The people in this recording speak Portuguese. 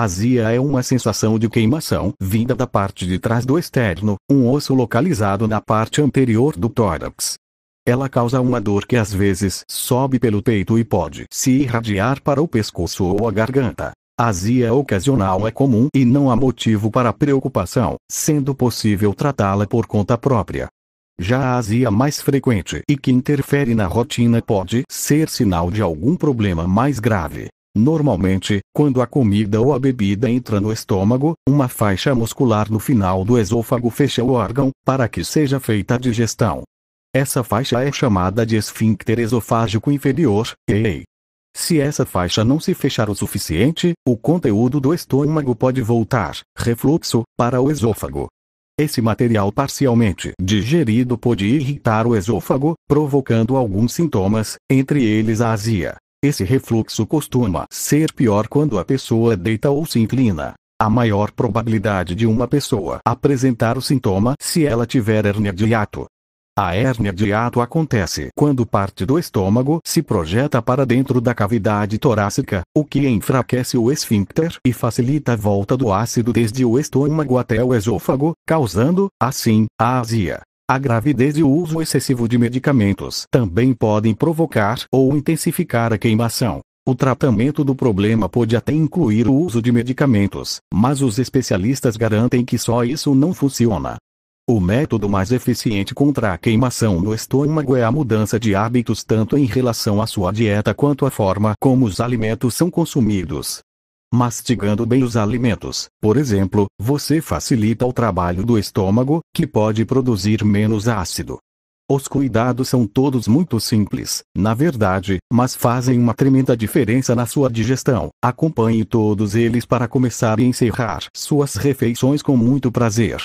Azia é uma sensação de queimação vinda da parte de trás do externo, um osso localizado na parte anterior do tórax. Ela causa uma dor que às vezes sobe pelo peito e pode se irradiar para o pescoço ou a garganta. Azia ocasional é comum e não há motivo para preocupação, sendo possível tratá-la por conta própria. Já a azia mais frequente e que interfere na rotina pode ser sinal de algum problema mais grave. Normalmente, quando a comida ou a bebida entra no estômago, uma faixa muscular no final do esôfago fecha o órgão, para que seja feita a digestão. Essa faixa é chamada de esfíncter esofágico inferior, EI. Se essa faixa não se fechar o suficiente, o conteúdo do estômago pode voltar, refluxo, para o esôfago. Esse material parcialmente digerido pode irritar o esôfago, provocando alguns sintomas, entre eles a azia. Esse refluxo costuma ser pior quando a pessoa deita ou se inclina. A maior probabilidade de uma pessoa apresentar o sintoma se ela tiver hérnia de hiato. A hérnia de hiato acontece quando parte do estômago se projeta para dentro da cavidade torácica, o que enfraquece o esfíncter e facilita a volta do ácido desde o estômago até o esôfago, causando, assim, a azia. A gravidez e o uso excessivo de medicamentos também podem provocar ou intensificar a queimação. O tratamento do problema pode até incluir o uso de medicamentos, mas os especialistas garantem que só isso não funciona. O método mais eficiente contra a queimação no estômago é a mudança de hábitos tanto em relação à sua dieta quanto à forma como os alimentos são consumidos. Mastigando bem os alimentos, por exemplo, você facilita o trabalho do estômago, que pode produzir menos ácido. Os cuidados são todos muito simples, na verdade, mas fazem uma tremenda diferença na sua digestão. Acompanhe todos eles para começar e encerrar suas refeições com muito prazer.